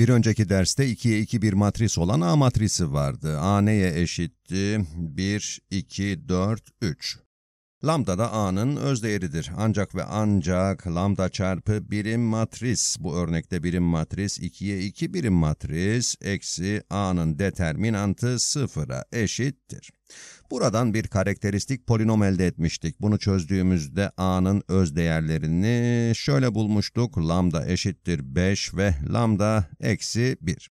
Bir önceki derste 2'ye 2 bir matris olan A matrisi vardı. A neye eşitti? 1, 2, 4, 3. Lambda da A'nın özdeğeridir. Ancak ve ancak lambda çarpı birim matris, bu örnekte birim matris 2'ye 2 birim matris, eksi A'nın determinantı 0'a eşittir. Buradan bir karakteristik polinom elde etmiştik. Bunu çözdüğümüzde A'nın özdeğerlerini şöyle bulmuştuk. Lambda eşittir 5 ve lambda eksi 1.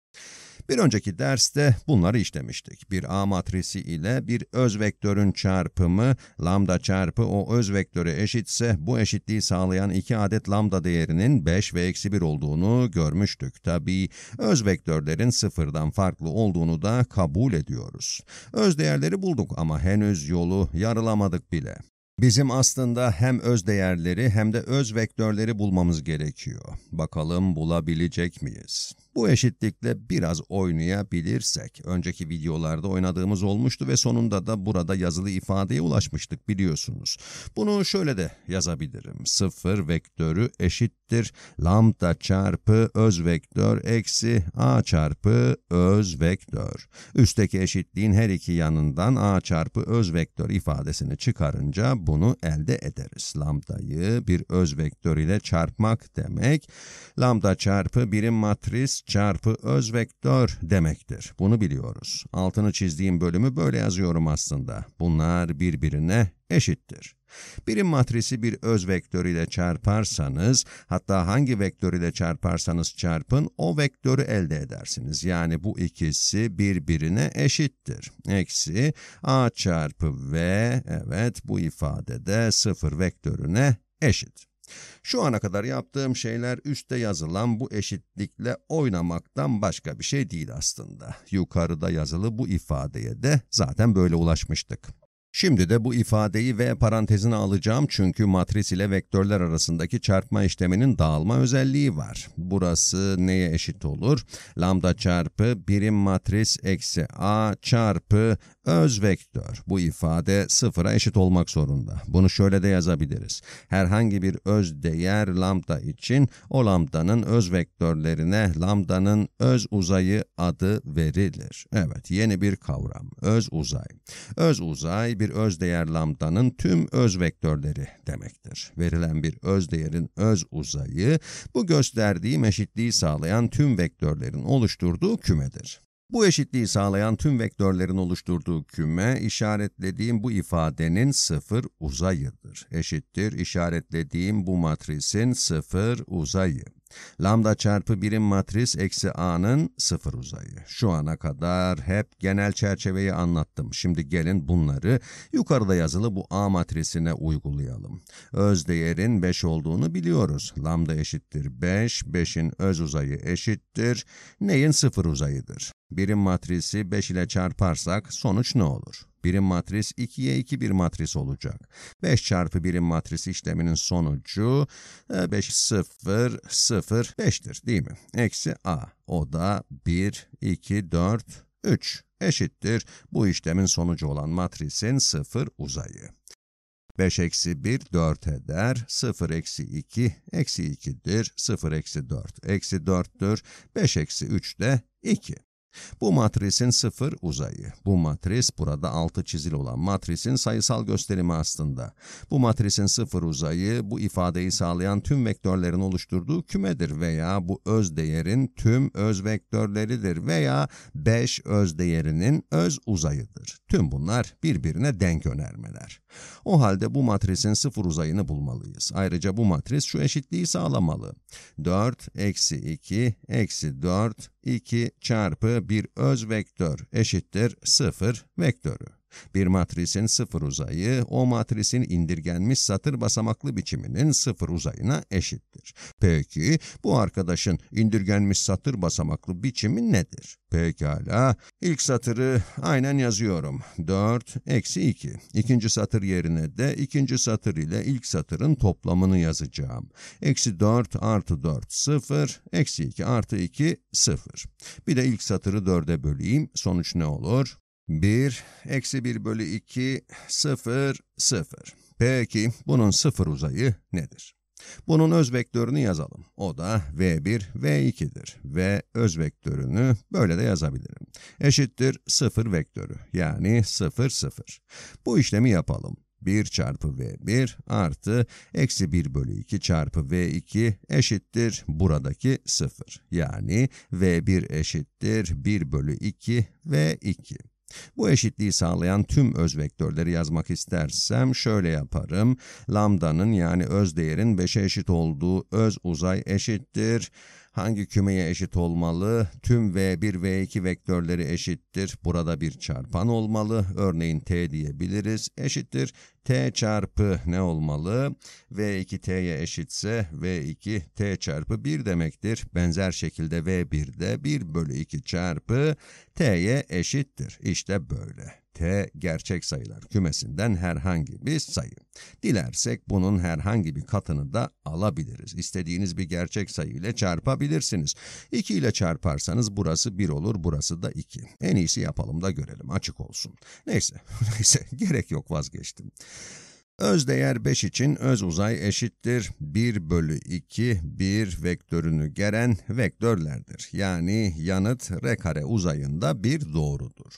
Bir önceki derste bunları işlemiştik. Bir A matrisi ile bir öz vektörün çarpımı, lambda çarpı o öz vektörü eşitse bu eşitliği sağlayan iki adet lambda değerinin 5 ve eksi 1 olduğunu görmüştük. Tabi öz vektörlerin sıfırdan farklı olduğunu da kabul ediyoruz. Öz değerleri bulduk ama henüz yolu yarılamadık bile. Bizim aslında hem öz değerleri hem de öz vektörleri bulmamız gerekiyor. Bakalım bulabilecek miyiz? Bu eşitlikle biraz oynayabilirsek, önceki videolarda oynadığımız olmuştu ve sonunda da burada yazılı ifadeye ulaşmıştık biliyorsunuz. Bunu şöyle de yazabilirim. Sıfır vektörü eşittir lambda çarpı öz vektör eksi a çarpı öz vektör. Üstteki eşitliğin her iki yanından a çarpı öz vektör ifadesini çıkarınca bunu elde ederiz. Lambdayı bir öz vektör ile çarpmak demek. Lambda çarpı birim matris çarpı öz vektör demektir. Bunu biliyoruz. Altını çizdiğim bölümü böyle yazıyorum aslında. Bunlar birbirine eşittir. Birim matrisi bir öz vektör ile çarparsanız, hatta hangi vektör ile çarparsanız çarpın, o vektörü elde edersiniz. Yani bu ikisi birbirine eşittir. Eksi a çarpı v, evet bu ifadede sıfır vektörüne eşit. Şu ana kadar yaptığım şeyler üstte yazılan bu eşitlikle oynamaktan başka bir şey değil aslında. Yukarıda yazılı bu ifadeye de zaten böyle ulaşmıştık. Şimdi de bu ifadeyi V parantezine alacağım çünkü matris ile vektörler arasındaki çarpma işleminin dağılma özelliği var. Burası neye eşit olur? Lambda çarpı birim matris eksi A çarpı öz vektör. Bu ifade sıfıra eşit olmak zorunda. Bunu şöyle de yazabiliriz. Herhangi bir öz değer lambda için o lambdanın öz vektörlerine lambdanın öz uzayı adı verilir. Evet yeni bir kavram. Öz uzay. Öz uzay bir bir özdeğer lambdanın tüm öz vektörleri demektir. Verilen bir özdeğerin öz uzayı bu gösterdiği eşitliği sağlayan tüm vektörlerin oluşturduğu kümedir. Bu eşitliği sağlayan tüm vektörlerin oluşturduğu küme işaretlediğim bu ifadenin sıfır uzayıdır. Eşittir işaretlediğim bu matrisin sıfır uzayı. Lambda çarpı birim matris eksi a'nın sıfır uzayı. Şu ana kadar hep genel çerçeveyi anlattım. Şimdi gelin bunları yukarıda yazılı bu a matrisine uygulayalım. Öz değerin 5 olduğunu biliyoruz. Lambda eşittir 5, 5'in öz uzayı eşittir. Neyin sıfır uzayıdır? Birim matrisi 5 ile çarparsak sonuç ne olur? Birim matris 2'ye 2 bir matris olacak. 5 çarpı birim matris işleminin sonucu 5, 0, 0, 5'tir değil mi? Eksi A. O da 1, 2, 4, 3 eşittir. Bu işlemin sonucu olan matrisin 0 uzayı. 5 eksi 1 4 eder. 0 eksi 2 eksi 2'dir. 0 eksi 4 eksi 4'tür. 5 eksi 3 de 2. Bu matrisin sıfır uzayı. Bu matris burada altı çizili olan matrisin sayısal gösterimi aslında. Bu matrisin sıfır uzayı bu ifadeyi sağlayan tüm vektörlerin oluşturduğu kümedir veya bu öz değerin tüm öz vektörleridir veya 5 öz değerinin öz uzayıdır. Tüm bunlar birbirine denk önermeler. O halde bu matrisin sıfır uzayını bulmalıyız. Ayrıca bu matris şu eşitliği sağlamalı. 4 eksi 2 eksi 4 2 çarpı bir öz vektör eşittir 0 vektörü. Bir matrisin sıfır uzayı, o matrisin indirgenmiş satır basamaklı biçiminin sıfır uzayına eşittir. Peki, bu arkadaşın indirgenmiş satır basamaklı biçimi nedir? Pekala, ilk satırı aynen yazıyorum. 4, eksi 2. İkinci satır yerine de ikinci satır ile ilk satırın toplamını yazacağım. Eksi 4 artı 4, 0. Eksi 2 artı 2, 0. Bir de ilk satırı 4'e böleyim. Sonuç ne olur? 1, eksi 1 bölü 2, 0, 0. Peki bunun sıfır uzayı nedir? Bunun öz vektörünü yazalım. O da v1, v2'dir. Ve öz vektörünü böyle de yazabilirim. Eşittir 0 vektörü yani 0, 0. Bu işlemi yapalım. 1 çarpı v1 artı eksi 1 bölü 2 çarpı v2 eşittir buradaki 0. Yani v1 eşittir 1 bölü 2 v2. Bu eşitliği sağlayan tüm öz vektörleri yazmak istersem şöyle yaparım. Lambdanın yani öz değerin 5'e eşit olduğu öz uzay eşittir. Hangi kümeye eşit olmalı? Tüm V1, V2 vektörleri eşittir. Burada bir çarpan olmalı. Örneğin T diyebiliriz. Eşittir. T çarpı ne olmalı? V2 T'ye eşitse V2 T çarpı 1 demektir. Benzer şekilde V1 de 1 bölü 2 çarpı T'ye eşittir. İşte böyle. T gerçek sayılar kümesinden herhangi bir sayı. Dilersek bunun herhangi bir katını da alabiliriz. İstediğiniz bir gerçek sayı ile çarpabilirsiniz. 2 ile çarparsanız burası 1 olur, burası da 2. En iyisi yapalım da görelim, açık olsun. Neyse, neyse gerek yok vazgeçtim. Öz değer 5 için öz uzay eşittir 1 bölü 2, 1 vektörünü geren vektörlerdir. Yani yanıt r kare uzayında bir doğrudur.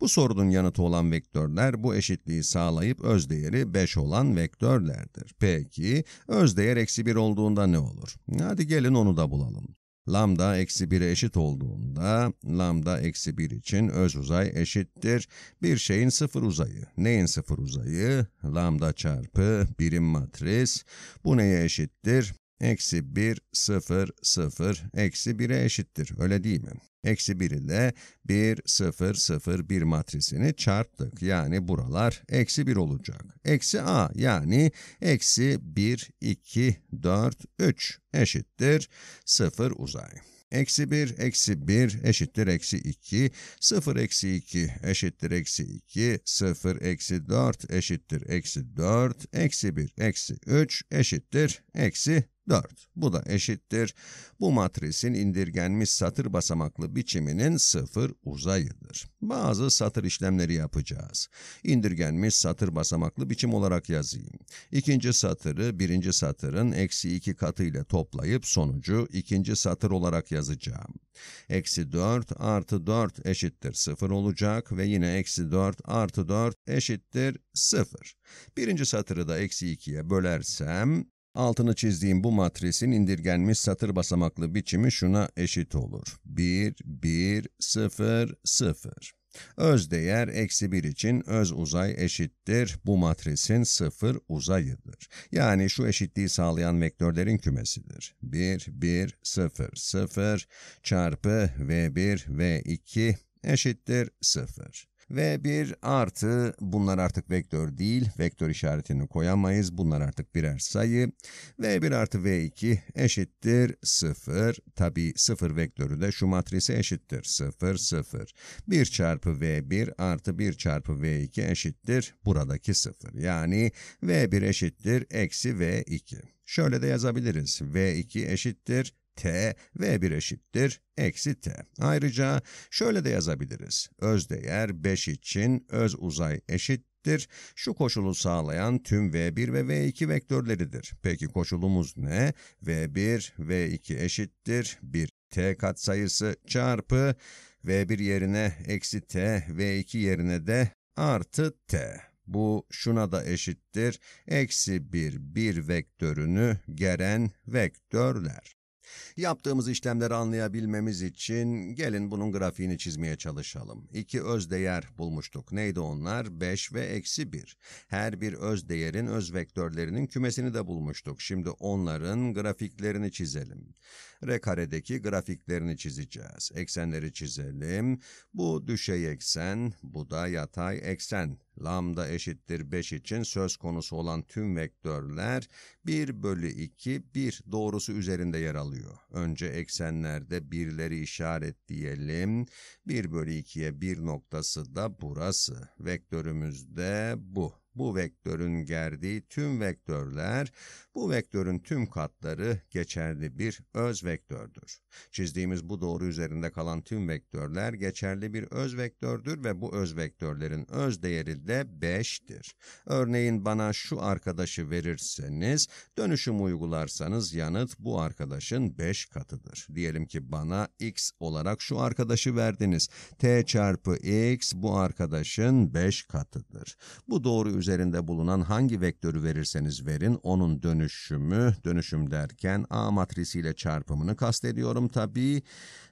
Bu sorunun yanıtı olan vektörler bu eşitliği sağlayıp öz özdeğeri 5 olan vektörlerdir. Peki öz değer eksi 1 olduğunda ne olur? Hadi gelin onu da bulalım lambda eksi 1'e eşit olduğunda lambda eksi 1 için öz uzay eşittir. Bir şeyin sıfır uzayı. Neyin sıfır uzayı? Lambda çarpı birim matris. Bu neye eşittir? Eksi 1, 0, 0, eksi 1'e eşittir. Öyle değil mi? Eksi 1 ile 1, 0, 0, 1 matrisini çarptık. Yani buralar eksi 1 olacak. Eksi a yani eksi 1, 2, 4, 3 eşittir 0 uzay. Eksi 1, eksi 1 eşittir eksi 2, 0 eksi 2 eşittir eksi 2, 0 eksi 4 eşittir eksi 4, eksi 1, eksi 3 eşittir eksi 4. Bu da eşittir. Bu matrisin indirgenmiş satır basamaklı biçiminin sıfır uzayıdır. Bazı satır işlemleri yapacağız. İndirgenmiş satır basamaklı biçim olarak yazayım. İkinci satırı birinci satırın eksi 2 katıyla toplayıp sonucu ikinci satır olarak yazacağım. Eksi 4 artı 4 eşittir 0 olacak ve yine eksi 4 artı 4 eşittir 0. Birinci satırı da eksi 2'ye bölersem Altını çizdiğim bu matrisin indirgenmiş satır basamaklı biçimi şuna eşit olur. 1, 1, 0, 0. Öz değer eksi 1 için öz uzay eşittir. Bu matrisin 0 uzayıdır. Yani şu eşitliği sağlayan vektörlerin kümesidir. 1, 1, 0, 0 çarpı v1, v2 eşittir 0. Ve 1 artı bunlar artık vektör değil. Vektör işaretini koyamayız. Bunlar artık birer sayı. V1 artı V2 eşittir 0. Tabi 0 vektörü de şu matrise eşittir. 0, 0. 1 çarpı V1 artı 1 çarpı V2 eşittir buradaki 0. Yani V1 eşittir eksi V2. Şöyle de yazabiliriz. V2 eşittir t v1 eşittir eksi t. Ayrıca şöyle de yazabiliriz. Öz değer 5 için öz uzay eşittir. Şu koşulu sağlayan tüm v1 ve v2 vektörleridir. Peki koşulumuz ne? v1, v2 eşittir 1 t katsayısı çarpı v1 yerine eksi t, v2 yerine de artı t. Bu şuna da eşittir. Eksi 1, 1 vektörünü geren vektörler. Yaptığımız işlemleri anlayabilmemiz için gelin bunun grafiğini çizmeye çalışalım. İki öz değer bulmuştuk. Neydi onlar? 5 ve eksi 1. Her bir öz değerin öz vektörlerinin kümesini de bulmuştuk. Şimdi onların grafiklerini çizelim. R karedeki grafiklerini çizeceğiz. Eksenleri çizelim. Bu düşey eksen, bu da yatay eksen lambda eşittir 5 için söz konusu olan tüm vektörler 1 bölü 2 1 doğrusu üzerinde yer alıyor. Önce eksenlerde birleri işaretleyelim. 1 bölü 2'ye 1 noktası da burası. Vektörümüz de bu bu vektörün gerdiği tüm vektörler, bu vektörün tüm katları geçerli bir öz vektördür. Çizdiğimiz bu doğru üzerinde kalan tüm vektörler geçerli bir öz vektördür ve bu öz vektörlerin öz değeri de 5'tir. Örneğin bana şu arkadaşı verirseniz, dönüşüm uygularsanız yanıt bu arkadaşın 5 katıdır. Diyelim ki bana x olarak şu arkadaşı verdiniz. t çarpı x bu arkadaşın 5 katıdır. Bu doğru üzerinde bulunan hangi vektörü verirseniz verin, onun dönüşümü, dönüşüm derken A matrisiyle çarpımını kastediyorum tabii.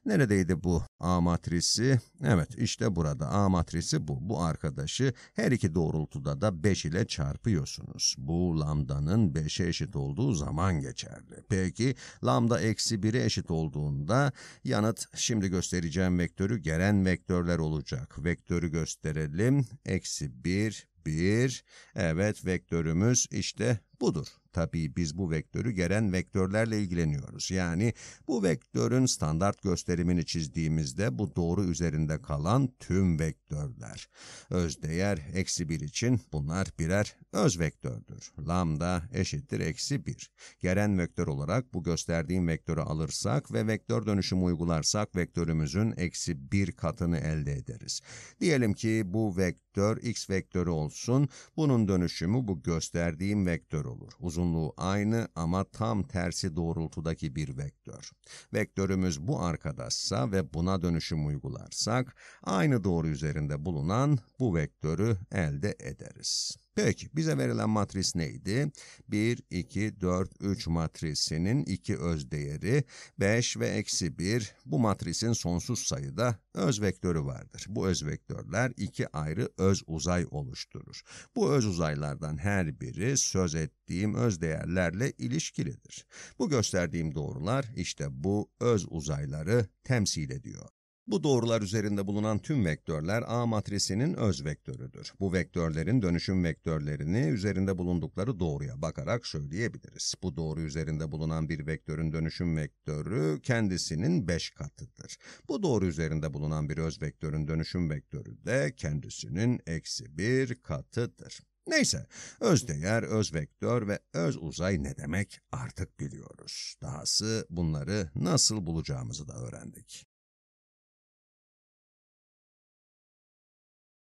Neredeydi bu A matrisi? Evet işte burada A matrisi bu. Bu arkadaşı her iki doğrultuda da 5 ile çarpıyorsunuz. Bu lambdanın 5'e eşit olduğu zaman geçerli. Peki lambda eksi 1'e eşit olduğunda yanıt şimdi göstereceğim vektörü gelen vektörler olacak. Vektörü gösterelim. Eksi 1, 1. Evet vektörümüz işte budur. Tabii biz bu vektörü gelen vektörlerle ilgileniyoruz. Yani bu vektörün standart gösterimini çizdiğimizde bu doğru üzerinde kalan tüm vektörler. Özdeğer eksi 1 için bunlar birer öz vektördür. Lambda eşittir eksi 1. Gelen vektör olarak bu gösterdiğim vektörü alırsak ve vektör dönüşümü uygularsak vektörümüzün eksi 1 katını elde ederiz. Diyelim ki bu vektör x vektörü olsun. Bunun dönüşümü bu gösterdiğim vektörü olur. Uzunluğu aynı ama tam tersi doğrultudaki bir vektör. Vektörümüz bu arkadaşsa ve buna dönüşüm uygularsak aynı doğru üzerinde bulunan bu vektörü elde ederiz. Peki bize verilen matris neydi? 1, 2, 4, 3 matrisinin iki öz değeri 5 ve eksi 1. Bu matrisin sonsuz sayıda öz vektörü vardır. Bu öz vektörler iki ayrı öz uzay oluşturur. Bu öz uzaylardan her biri söz ettiğim öz değerlerle ilişkilidir. Bu gösterdiğim doğrular işte bu öz uzayları temsil ediyor. Bu doğrular üzerinde bulunan tüm vektörler A matrisinin öz vektörüdür. Bu vektörlerin dönüşüm vektörlerini üzerinde bulundukları doğruya bakarak söyleyebiliriz. Bu doğru üzerinde bulunan bir vektörün dönüşüm vektörü kendisinin 5 katıdır. Bu doğru üzerinde bulunan bir öz vektörün dönüşüm vektörü de kendisinin eksi 1 katıdır. Neyse, öz değer, öz vektör ve öz uzay ne demek artık biliyoruz. Dahası bunları nasıl bulacağımızı da öğrendik.